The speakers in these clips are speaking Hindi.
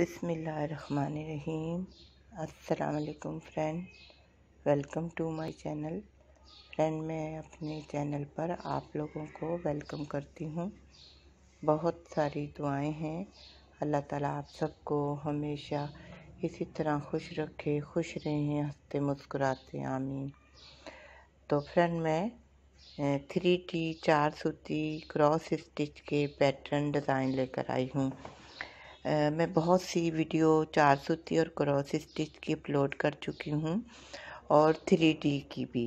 बिसमीम असलकुम friend welcome to my channel friend मैं अपने चैनल पर आप लोगों को वेलकम करती हूँ बहुत सारी दुआएं हैं अल्लाह ताला आप सबको हमेशा इसी तरह खुश रखे खुश रहें हंसते मुस्कुराते आमीन तो फ्रेंड मैं थ्री टी चार सूती क्रॉस स्टिच के पैटर्न डिज़ाइन लेकर आई हूँ मैं बहुत सी वीडियो चार सूती और क्रॉस स्टिच की अपलोड कर चुकी हूँ और थ्री डी की भी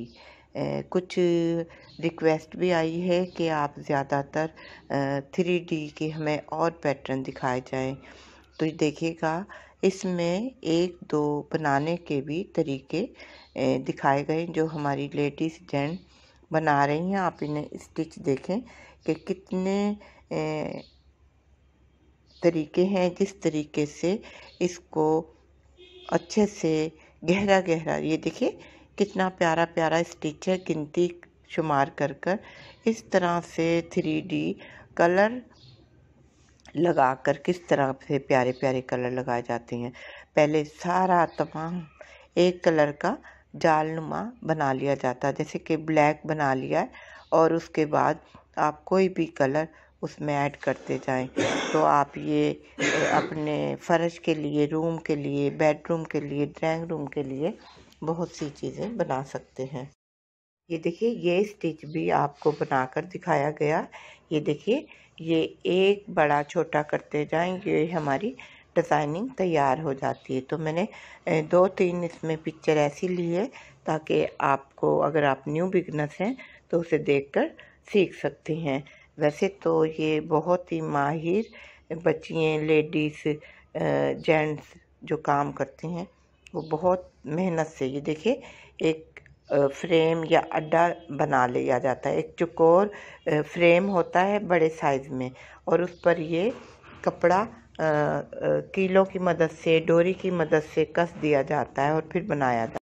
कुछ रिक्वेस्ट भी आई है कि आप ज़्यादातर थ्री डी के हमें और पैटर्न दिखाए जाएं तो देखिएगा इसमें एक दो बनाने के भी तरीके दिखाए गए जो हमारी लेडीज़ जेंट बना रही हैं आप इन्हें स्टिच देखें कि कितने तरीके हैं जिस तरीके से इसको अच्छे से गहरा गहरा ये देखिए कितना प्यारा प्यारा स्टिच है गिनती शुमार कर कर इस तरह से थ्री डी कलर लगा कर किस तरह से प्यारे प्यारे कलर लगाए जाते हैं पहले सारा तमाम एक कलर का जालनुमा बना लिया जाता है जैसे कि ब्लैक बना लिया है और उसके बाद आप कोई भी कलर उसमें ऐड करते जाएं तो आप ये अपने फ़र्श के लिए रूम के लिए बेडरूम के लिए ड्राइंग रूम के लिए बहुत सी चीज़ें बना सकते हैं ये देखिए ये स्टिच भी आपको बनाकर दिखाया गया ये देखिए ये एक बड़ा छोटा करते जाएं ये हमारी डिज़ाइनिंग तैयार हो जाती है तो मैंने दो तीन इसमें पिक्चर ऐसी ली है ताकि आपको अगर आप न्यू बिगनस हैं तो उसे देखकर सीख सकती हैं वैसे तो ये बहुत ही माहिर बच्चियाँ लेडीज़ जेंट्स जो काम करते हैं वो बहुत मेहनत से ये देखिए एक फ्रेम या अड्डा बना लिया जाता है एक चकोर फ्रेम होता है बड़े साइज़ में और उस पर ये कपड़ा कीलों की मदद से डोरी की मदद से कस दिया जाता है और फिर बनाया जाता है